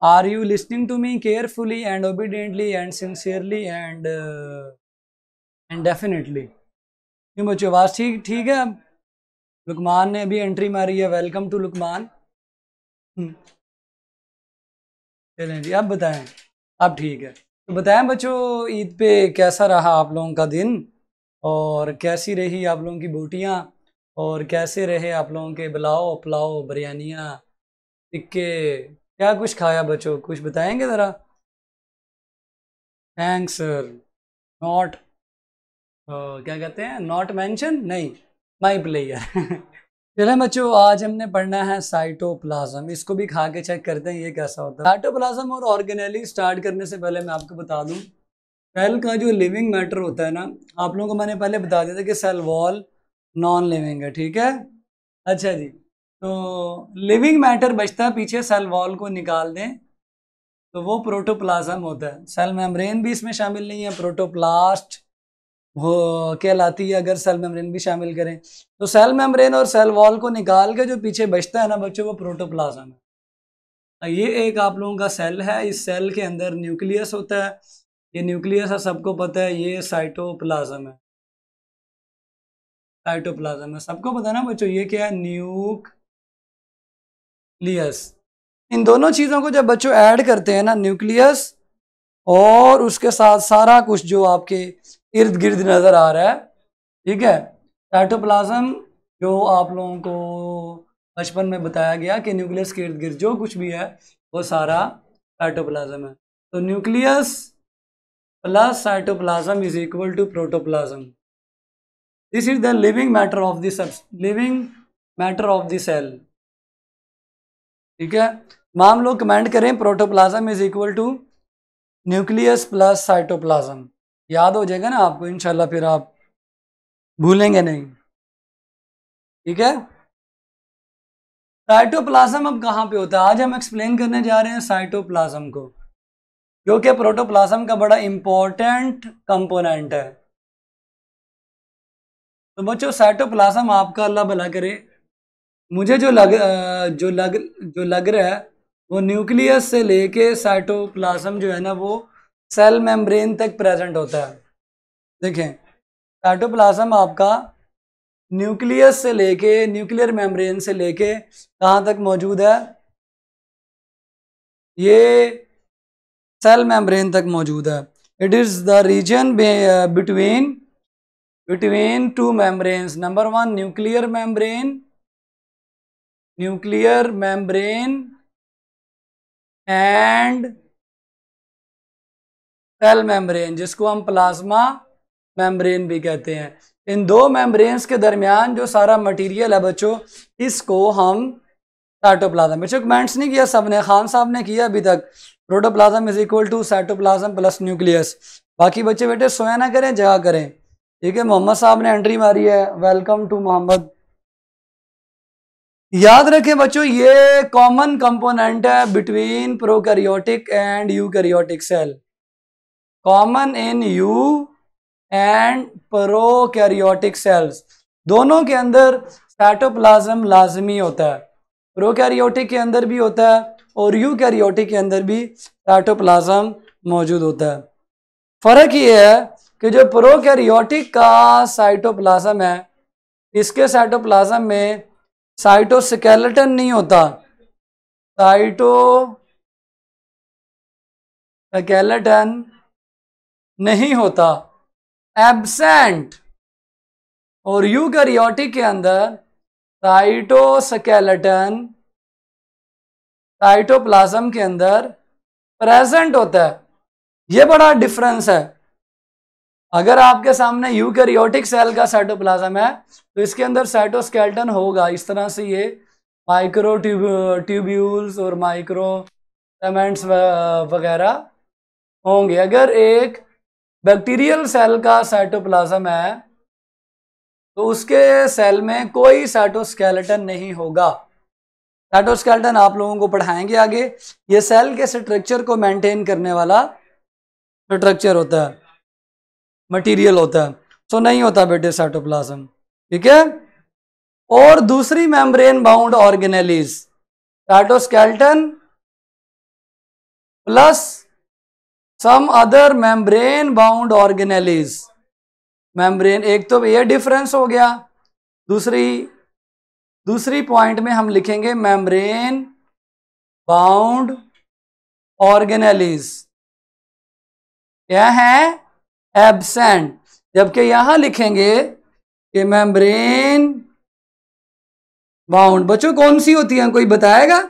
Are you listening to me carefully and obediently and sincerely and uh, and definitely? क्यों बच्चों आवाज़ ठीक ठीक है लुकमान ने अभी एंट्री मारी है वेलकम टू लुकमान चलें जी अब बताएं अब ठीक है तो बताएं बच्चों ईद पे कैसा रहा आप लोगों का दिन और कैसी रही आप लोगों की बोटियाँ और कैसे रहे आप लोगों के बलाओ पुलाओ बिरयानियाँ टिक्के क्या कुछ खाया बच्चों कुछ बताएंगे ज़रा थैंक्स सर नॉट क्या कहते हैं नॉट मैंशन नहीं माई प्लेयर चले बच्चों आज हमने पढ़ना है साइटोप्लाज्म इसको भी खा के चेक करते हैं ये कैसा होता है साइटोप्लाज्म और ऑर्गेनेली स्टार्ट करने से पहले मैं आपको बता दूं सेल का जो लिविंग मैटर होता है ना आप लोगों को मैंने पहले बता दिया था कि सेल वॉल नॉन लिविंग है ठीक है अच्छा जी तो लिविंग मैटर बचता है पीछे सेल वॉल को निकाल दें तो वो प्रोटोप्लाज्म होता है सेल मेम्ब्रेन भी इसमें शामिल नहीं है प्रोटोप्लास्ट हो कहलाती है अगर सेल मेम्ब्रेन भी शामिल करें तो सेल मेम्ब्रेन और सेल वॉल को निकाल के जो पीछे बचता है ना बच्चों वो प्रोटोप्लाज्म है ये एक आप लोगों का सेल है इस सेल के अंदर न्यूक्लियस होता है ये न्यूक्लियस है सबको पता है ये साइटोप्लाज्म है साइटोप्लाज्म है सबको पता है ना बच्चों ये क्या है न्यूक्लियस इन दोनों चीज़ों को जब बच्चों ऐड करते हैं ना न्यूक्लियस और उसके साथ सारा कुछ जो आपके इर्द गिर्द नज़र आ रहा है ठीक है साइटोप्लाज्म जो आप लोगों को बचपन में बताया गया कि न्यूक्लियस के इर्द गिर्द जो कुछ भी है वो सारा साइटोप्लाज्म है तो nucleus plus cytoplasm is equal to protoplasm. This is the living matter of the subs living matter of the cell. ठीक है माम तो लोग कमेंट करें protoplasm is equal to nucleus plus cytoplasm याद हो जाएगा ना आपको इनशाला फिर आप भूलेंगे नहीं ठीक है साइटोप्लाज्म अब कहाँ पे होता है आज हम एक्सप्लेन करने जा रहे हैं साइटोप्लाज्म को क्योंकि प्रोटोप्लाज्म का बड़ा इंपॉर्टेंट कंपोनेंट है तो बच्चों साइटोप्लाज्म आपका अल्लाह भला करे मुझे जो लग जो लग जो लग रहा है वो न्यूक्लियस से लेके साइटोप्लाज्म जो है ना वो सेल मेम्ब्रेन तक प्रेजेंट होता है देखें साइटोप्लाज्म आपका न्यूक्लियस से लेके न्यूक्लियर मेम्ब्रेन से लेके कहाँ तक मौजूद है ये सेल मेम्ब्रेन तक मौजूद है it is the region between between two membranes number one nuclear membrane nuclear membrane and cell membrane जिसको हम प्लाज्मा मेम्ब्रेन भी कहते हैं इन दो मेम्ब्रेन्स के दरमियान जो सारा मटेरियल है बच्चों इसको हम साइटोप्लाज्म बच्चों कमेंट्स नहीं किया सबने खान साहब ने किया अभी तक protoplasm is equal to cytoplasm plus nucleus बाकी बच्चे बेटे सोया ना करें जगा करें ठीक है मोहम्मद साहब ने एंट्री मारी है वेलकम टू मोहम्मद याद रखें बच्चों ये कॉमन कंपोनेंट है between prokaryotic and eukaryotic cell common in you and prokaryotic cells दोनों के अंदर साइटोप्लाज्म लाजमी होता है प्रोकैरियोटिक के अंदर भी होता है और यूकैरियोटिक के अंदर भी साइटोप्लाजम मौजूद होता है फ़र्क ये है कि जो प्रोकैरियोटिक का साइटोप्लाजम है इसके साइटोप्लाजम में साइटोस्केलेटन नहीं होता साइटो स्केलेटन नहीं होता एबसेंट और कैरियोटिक के अंदर साइटोस्केलेटन साइटोप्लाज्म के अंदर प्रेजेंट होता है ये बड़ा डिफरेंस है अगर आपके सामने यूकैरियोटिक सेल का साइटोप्लाज्म है तो इसके अंदर साइटोस्केल्टन होगा इस तरह से ये माइक्रो ट्यूब्यूल्स और माइक्रो सेमेंट्स वगैरह होंगे अगर एक बैक्टीरियल सेल का साइटोप्लाज्म है तो उसके सेल में कोई साइटोस्केलेटन नहीं होगा साइटोस्केल्टन आप लोगों को पढ़ाएंगे आगे ये सेल के स्ट्रक्चर को मेंटेन करने वाला स्ट्रक्चर होता है मटेरियल होता है सो नहीं होता बेटे साइटोप्लाज्म ठीक है और दूसरी membrane bound organelles cytoskeleton plus some other membrane bound organelles membrane एक तो ये डिफरेंस हो गया दूसरी दूसरी पॉइंट में हम लिखेंगे मेम्ब्रेन बाउंड ऑर्गेनेलिस क्या है एबसेंट जबकि यहां लिखेंगे कि मेम्ब्रेन बाउंड बच्चों कौन सी होती है कोई बताएगा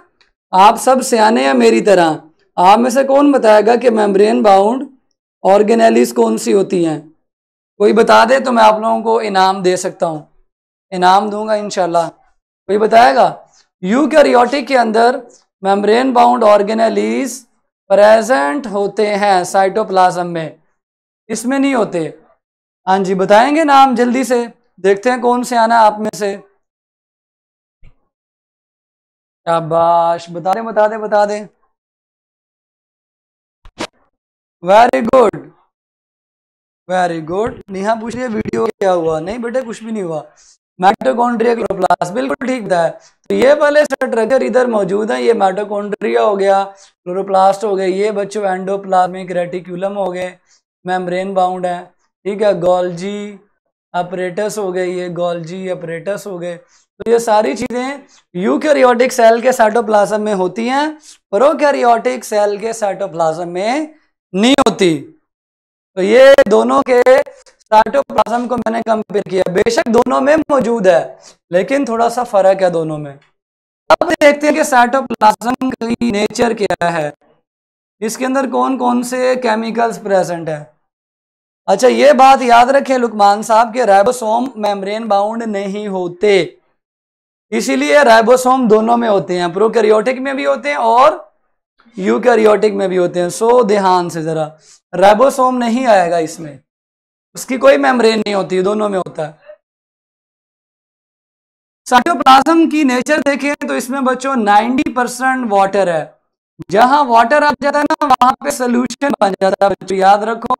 आप सब सियाने हैं मेरी तरह आप में से कौन बताएगा कि मेम्ब्रेन बाउंड ऑर्गेनेलिस कौन सी होती हैं कोई बता दे तो मैं आप लोगों को इनाम दे सकता हूँ इनाम दूंगा इनशाला कोई बताएगा यूकैरियोटिक के अंदर मेम्ब्रेन बाउंड ऑर्गेनालीज प्रेजेंट होते हैं साइटोप्लाज्म में इसमें नहीं होते हाँ जी बताएंगे नाम जल्दी से देखते हैं कौन से आना आप में से शाबाश बता दे बता दे बता दे very good very good Neha पूछ रही है वीडियो क्या हुआ नहीं बेटे कुछ भी नहीं हुआ माइटोकॉन्ड्रिया क्लोरोप्लास्ट बिल्कुल ठीक था तो ये वाले स्ट्रक्चर इधर मौजूद है ये माइटोकॉन्ड्रिया हो गया क्लोरोप्लास्ट हो गए ये बच्चों एंडोप्लाज्मिक रेटिकुलम हो गए मेम्ब्रेन बाउंड है ठीक है गोल्जी अपरेटस हो गए ये गोल्जी अपरेटस हो गए तो ये सारी चीज़ें यूकैरियोटिक सेल के साइटोप्लाज्म में होती हैं प्रोकैरियोटिक सेल के साइटोप्लाज्म में नहीं होती तो ये दोनों के साइटोप्लाज्म को मैंने कंपेयर किया बेशक दोनों में मौजूद है लेकिन थोड़ा सा फर्क है दोनों में अब देखते हैं कि साइटोप्लाज्म की नेचर क्या है इसके अंदर कौन कौन से केमिकल्स प्रेजेंट है अच्छा ये बात याद रखें लुकमान साहब के राइबोसोम मेम्ब्रेन बाउंड नहीं होते इसीलिए राइबोसोम दोनों में होते हैं प्रोकैरियोटिक में भी होते हैं और यूकैरियोटिक में भी होते हैं सो ध्यान से जरा राइबोसोम नहीं आएगा इसमें उसकी कोई मेम्ब्रेन नहीं होती दोनों में होता है साइटोप्लाज्म की नेचर देखें तो इसमें बच्चों 90 परसेंट वाटर है जहां वाटर आ जाता है ना वहां पे सोल्यूशन बन जाता है बच्चों याद रखो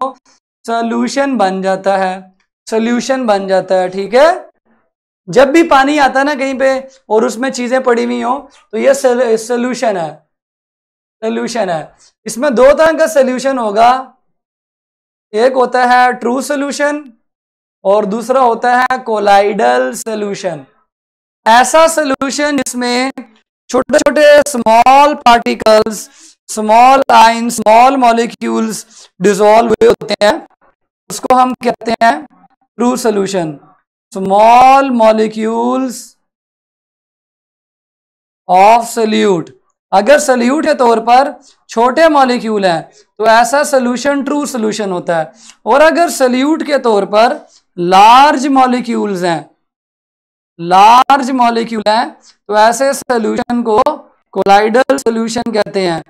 सोल्यूशन बन जाता है सोल्यूशन बन जाता है ठीक है जब भी पानी आता है ना कहीं पे और उसमें चीजें पड़ी हुई हो तो ये सोल्यूशन है सोल्यूशन है इसमें दो तरह का सोल्यूशन होगा एक होता है ट्रू सोल्यूशन और दूसरा होता है कोलाइडल सोल्यूशन ऐसा सोल्यूशन जिसमें छोटे छोटे small particles small ions small molecules dissolve हुए होते हैं उसको हम कहते हैं true solution small molecules of solute अगर सल्यूट के तौर पर छोटे मॉलिक्यूल हैं तो ऐसा सोल्यूशन ट्रू सोल्यूशन होता है और अगर सल्यूट के तौर पर लार्ज मॉलिक्यूल्स हैं लार्ज मॉलिक्यूल हैं तो ऐसे सोल्यूशन को कोलाइडल सोल्यूशन कहते हैं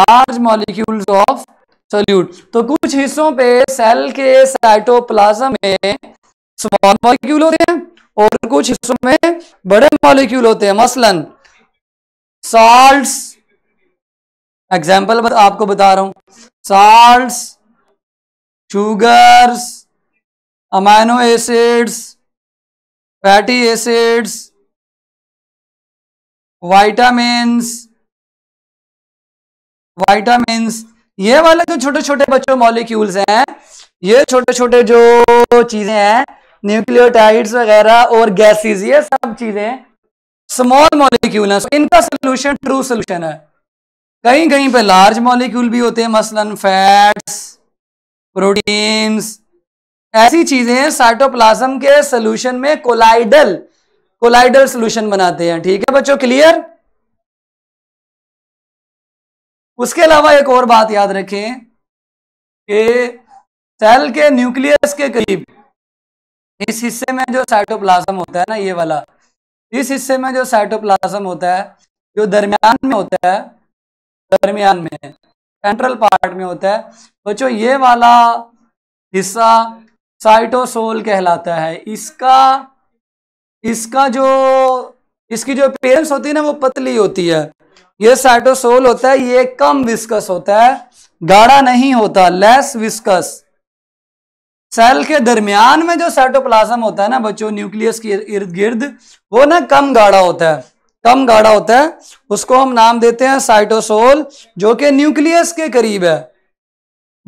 लार्ज मॉलिक्यूल्स ऑफ सोल्यूट तो कुछ हिस्सों पे सेल के साइटोप्लाज्म में स्मॉल मॉलिक्यूल होते हैं और कुछ हिस्सों में बड़े मॉलिक्यूल होते हैं मसलन साल्ट एग्जाम्पल आपको बता रहा हूं salt sugars amino acids fatty acids vitamins vitamins ये वाले जो छोटे छोटे बच्चों मॉलिक्यूल्स हैं ये छोटे छोटे जो चीजें हैं न्यूक्लियोटाइड्स वगैरह और गैसेस ये सब चीजें स्मॉल मॉलिक्यूल हैं इनका सोल्यूशन ट्रू सोल्यूशन है कहीं कहीं पे लार्ज मॉलिक्यूल भी होते हैं मसलन फैट्स प्रोटीन्स ऐसी चीजें साइटोप्लाज्म के सोल्यूशन में कोलाइडल कोलाइडल सोल्यूशन बनाते हैं ठीक है बच्चों क्लियर उसके अलावा एक और बात याद रखें कि सेल के न्यूक्लियस के करीब इस हिस्से में जो साइटोप्लाज्म होता है ना ये वाला इस हिस्से में जो साइटोप्लाज्म होता है जो दरमियान में होता है दरमियान में सेंट्रल पार्ट में होता है बच्चों ये वाला हिस्सा साइटोसोल कहलाता है इसका इसका जो इसकी जो पेरेंट्स होती है ना वो पतली होती है ये साइटोसोल होता है ये कम विस्कस होता है गाढ़ा नहीं होता लेस विस्कस सेल के दरमियान में जो साइटोप्लाज्म होता है ना बच्चों न्यूक्लियस के इर्द गिर्द वो ना कम गाढ़ा होता है कम गाढ़ा होता है उसको हम नाम देते हैं साइटोसोल जो कि न्यूक्लियस के करीब है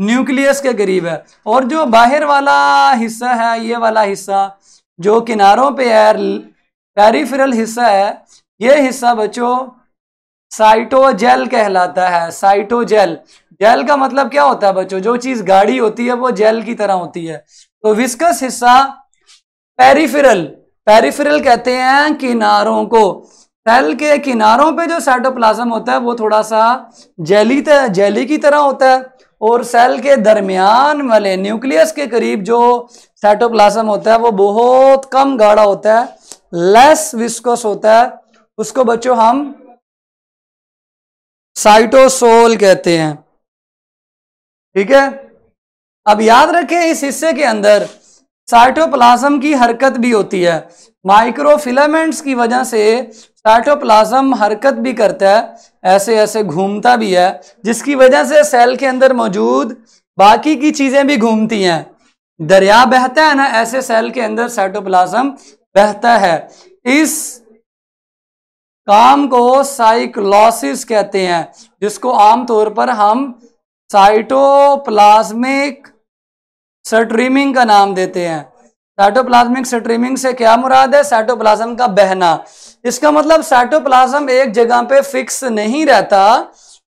न्यूक्लियस के करीब है और जो बाहर वाला हिस्सा है ये वाला हिस्सा जो किनारों पे है पेरिफेरल हिस्सा है ये हिस्सा बच्चों साइटोजेल कहलाता है साइटोजेल जेल का मतलब क्या होता है बच्चों जो चीज गाढ़ी होती है वो जेल की तरह होती है तो विस्कस हिस्सा पेरिफेरल पेरिफेरल कहते हैं किनारों को सेल के किनारों पे जो साइटोप्लाज्म होता है वो थोड़ा सा जेली जेली की तरह होता है और सेल के दरमियान वाले न्यूक्लियस के करीब जो साइटोप्लाज्म होता है वो बहुत कम गाढ़ा होता है लेस विस्कोस होता है उसको बच्चों हम साइटोसोल कहते हैं ठीक है अब याद रखें इस हिस्से के अंदर साइटोप्लाज्म की हरकत भी होती है माइक्रोफिलामेंट्स की वजह से साइटोप्लाज्म हरकत भी करता है ऐसे ऐसे घूमता भी है जिसकी वजह से सेल के अंदर मौजूद बाकी की चीजें भी घूमती हैं दरिया बहता है ना ऐसे सेल के अंदर साइटोप्लाज्म बहता है इस काम को साइक्लोसिस कहते हैं जिसको आमतौर पर हम साइटोप्लाज्मिक स्ट्रीमिंग का नाम देते हैं साइटोप्लाज्मिक स्ट्रीमिंग से क्या मुराद है साइटोप्लाज्म का बहना इसका मतलब साइटोप्लाज्म एक जगह पे फिक्स नहीं रहता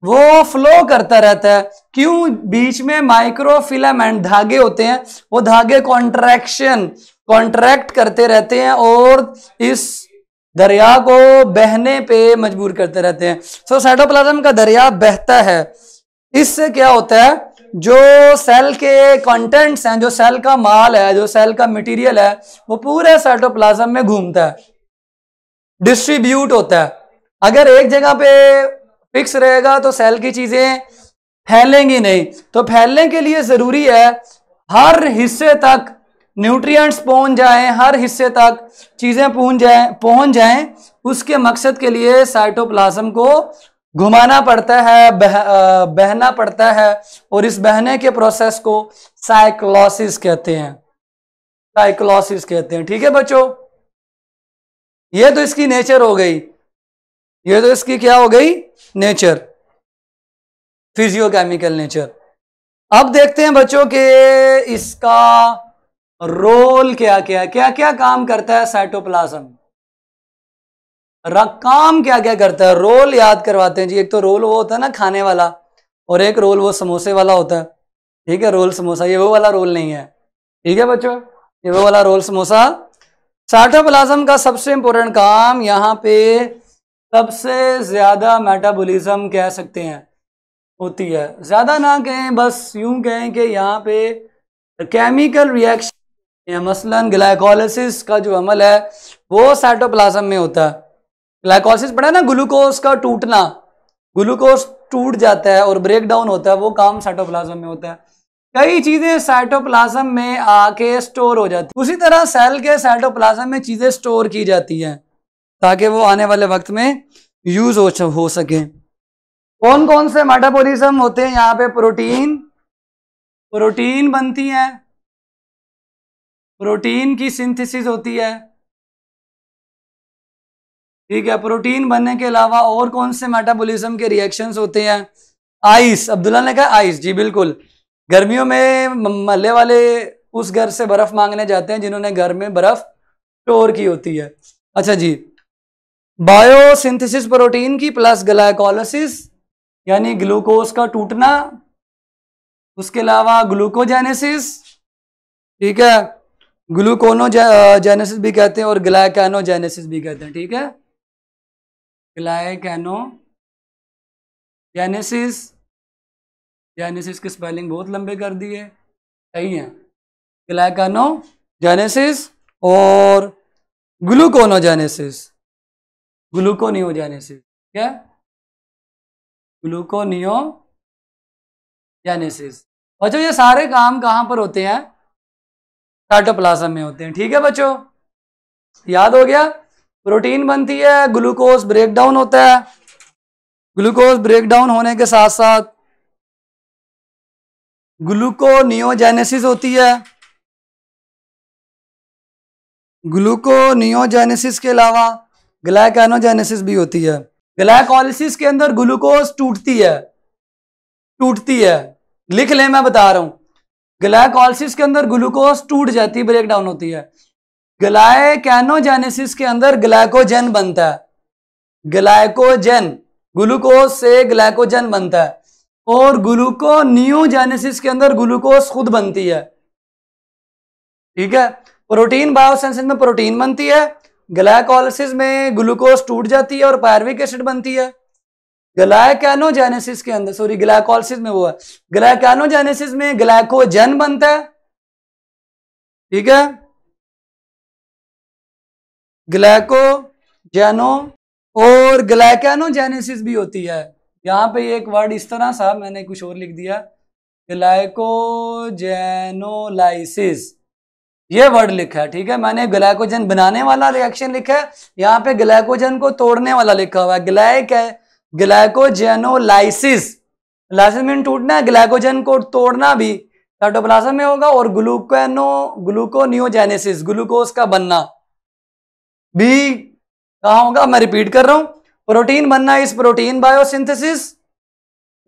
वो फ्लो करता रहता है क्यों बीच में माइक्रोफिलामेंट धागे होते हैं वो धागे कॉन्ट्रैक्शन कॉन्ट्रैक्ट करते रहते हैं और इस दरिया को बहने पे मजबूर करते रहते हैं सो so, साइटोप्लाज्म का दरिया बहता है इससे क्या होता है जो सेल के कंटेंट्स हैं जो सेल का माल है जो सेल का मटेरियल है वो पूरे साइटोप्लाज्म में घूमता है डिस्ट्रीब्यूट होता है अगर एक जगह पे फिक्स रहेगा तो सेल की चीजें फैलेंगी नहीं तो फैलने के लिए जरूरी है हर हिस्से तक न्यूट्रिएंट्स पहुंच जाएं हर हिस्से तक चीजें पहुंच जाएं पहुंच जाएं उसके मकसद के लिए साइटोप्लाज्म को घुमाना पड़ता है बह, बहना पड़ता है और इस बहने के प्रोसेस को साइक्लोसिस कहते हैं साइक्लॉसिस कहते हैं ठीक है बच्चों ये तो इसकी नेचर हो गई ये तो इसकी क्या हो गई नेचर फिजियोकेमिकल नेचर अब देखते हैं बच्चों के इसका रोल क्या क्या क्या क्या काम करता है साइटोप्लाज्म काम क्या क्या करता है रोल याद करवाते हैं जी एक तो रोल वो होता है ना खाने वाला और एक रोल वो समोसे वाला होता है ठीक है रोल समोसा ये वो वाला रोल नहीं है ठीक है बच्चों ये वो वाला रोल समोसा प्लाजम का सबसे इंपॉर्टेंट काम यहाँ पे सबसे ज्यादा मेटाबॉलिज्म कह सकते हैं होती है ज्यादा ना कहें बस यूं कहें कि यहाँ पे केमिकल रिएक्शन मसलन ग्लाइकोलिस का जो अमल है वो साइटोप्लाज्म में होता है ग्लाइकोसिस पढ़ा ना ग्लूकोज का टूटना ग्लूकोज टूट जाता है और ब्रेक डाउन होता है वो काम साइटोप्लाज्म में होता है कई चीजें साइटोप्लाज्म में आके स्टोर हो जाती उसी तरह सेल के साइटोप्लाज्म में चीजें स्टोर की जाती हैं ताकि वो आने वाले वक्त में यूज हो, हो सके कौन कौन से मेटाबॉलिज्म होते हैं यहाँ पे प्रोटीन प्रोटीन बनती है प्रोटीन की सिंथेसिस होती है ठीक है प्रोटीन बनने के अलावा और कौन से मेटाबॉलिज्म के रिएक्शंस होते हैं आइस अब्दुल्ला ने कहा आइस जी बिल्कुल गर्मियों में मल्ले वाले उस घर से बर्फ मांगने जाते हैं जिन्होंने घर में बर्फ स्टोर की होती है अच्छा जी बायोसिंथेसिस प्रोटीन की प्लस ग्लाइकोलिसिस यानी ग्लूकोज का टूटना उसके अलावा ग्लूकोजेनेसिस ठीक है ग्लूकोनोजेनेसिस भी कहते हैं और ग्लाइकानोजेनेसिस भी कहते हैं ठीक है क्लाइकैनो जेनेसिस जेनेसिस की स्पेलिंग बहुत लंबे कर दिए सही है क्लाइकानो जेनेसिस और ग्लूकोनोजेनेसिस ग्लूकोनियोजेनेसिस क्या ग्लूकोनियोजेनेसिस बच्चों ये सारे काम कहाँ पर होते हैं साइटोप्लाज्म में होते हैं ठीक है बच्चों याद हो गया प्रोटीन बनती है ग्लूकोज ब्रेकडाउन होता है ग्लूकोज ब्रेकडाउन होने के साथ साथ ग्लूकोनियोजेनेसिस होती है ग्लूकोनियोजेनेसिस के अलावा ग्लाइकानोजेनेसिस भी होती है ग्लाइकोलिसिस के अंदर ग्लूकोज टूटती है टूटती है लिख ले मैं बता रहा हूं ग्लाइकोलिसिस के अंदर ग्लूकोज टूट जाती है ब्रेकडाउन होती है ग्लाय कैनोजेनेसिस के अंदर ग्लाइकोजन बनता है ग्लाइकोजन ग्लूकोज से ग्लाइकोजन बनता है और ग्लूको न्यूजेनेसिस के अंदर ग्लूकोज खुद बनती है ठीक है प्रोटीन बायोसेंसिस में प्रोटीन बनती है ग्लाइकोलिसिस में ग्लूकोज टूट जाती है और पैरविक एसिड बनती है ग्लाइकैनोजेनेसिस के अंदर सॉरी ग्लाइकोलिसिस में वो है ग्लाइकैनोजेनेसिस में ग्लाइकोजन बनता है ठीक है ग्लैकोजेनो और ग्लाइकानोजेनेसिस भी होती है यहाँ पे एक वर्ड इस तरह सा मैंने कुछ और लिख दिया ग्लाइकोजेनोलाइसिस ये वर्ड लिखा है ठीक है मैंने ग्लाइकोजन बनाने वाला रिएक्शन लिखा है यहाँ पे ग्लाइकोजन को तोड़ने वाला लिखा हुआ है ग्लाइक है ग्लाइकोजेनोलाइसिस लाइसिस में टूटना है ग्लाइकोजन को तोड़ना भी साइटोप्लाज्म में होगा और ग्लूकोनो ग्लूकोनियोजेनेसिस ग्लूकोज का बनना बी कहा होगा मैं रिपीट कर रहा हूं प्रोटीन बनना इस protein biosynthesis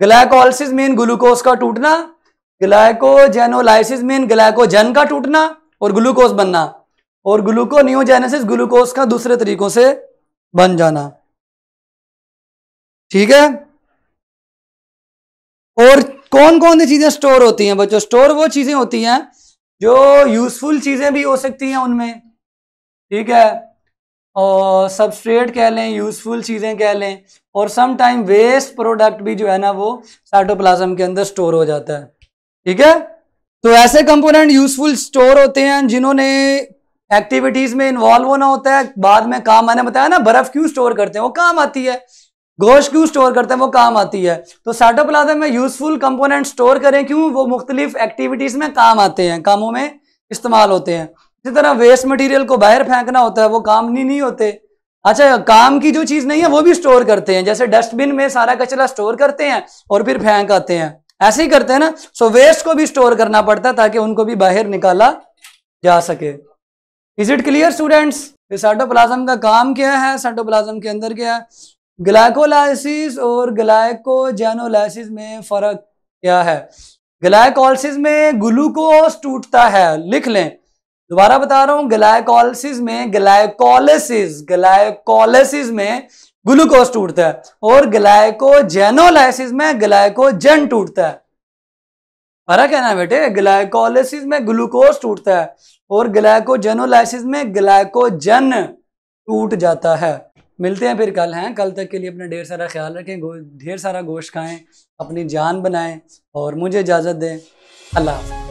glycolysis mean glucose का टूटना ग्लाइकोजेनोलाइसिस मीन ग्लाइकोजन का टूटना और ग्लूकोज बनना और ग्लूकोनियोजेनेसिस ग्लूकोज का दूसरे तरीकों से बन जाना ठीक है और कौन कौन सी चीजें स्टोर होती हैं बच्चों स्टोर वो चीजें होती हैं जो यूजफुल चीजें भी हो सकती हैं उनमें ठीक है और सबस्ट्रेट कह लें यूज़फुल चीज़ें कह लें और सम टाइम वेस्ट प्रोडक्ट भी जो है ना वो साइटोप्लाज्म के अंदर स्टोर हो जाता है ठीक है तो ऐसे कंपोनेंट यूजफुल स्टोर होते हैं जिन्होंने एक्टिविटीज में इन्वॉल्व होना होता है बाद में काम मैंने बताया ना बर्फ क्यों स्टोर करते हैं वो काम आती है गोश क्यों स्टोर करते हैं वो काम आती है तो साइटोप्लाज्म में यूजफुल कंपोनेंट स्टोर करें क्यों वो मुख्तलिफ एक्टिविटीज में काम आते हैं कामों में इस्तेमाल होते हैं इसी तरह वेस्ट मटेरियल को बाहर फेंकना होता है वो काम नहीं नहीं होते अच्छा काम की जो चीज नहीं है वो भी स्टोर करते हैं जैसे डस्टबिन में सारा कचरा स्टोर करते हैं और फिर फेंक आते हैं ऐसे ही करते हैं ना सो वेस्ट को भी स्टोर करना पड़ता है ताकि उनको भी बाहर निकाला जा सके is it clear students cytoplasm का काम क्या है साइटोप्लाज्म के अंदर क्या है ग्लाइकोलाइसिस और ग्लाइकोजेनोलाइसिस में फर्क क्या है ग्लाइकोलिस में ग्लूकोज टूटता है लिख लें दोबारा बता रहा हूं गलायकोलिस में गलायकोलिस गलायकोलिस में ग्लूकोज टूटता है और गलायकोजेनोलाइसिस में गलायकोजेन टूटता है फर्क है बेटे ग्लाइकोलिसिस में ग्लूकोज टूटता है और ग्लाइकोजेनोलाइसिस में ग्लाइकोजन टूट जाता है मिलते हैं फिर कल हैं कल तक के लिए अपना ढेर सारा ख्याल रखें ढेर सारा गोश्त खाएं अपनी जान बनाएं और मुझे इजाज़त दें अल्लाह हाफ़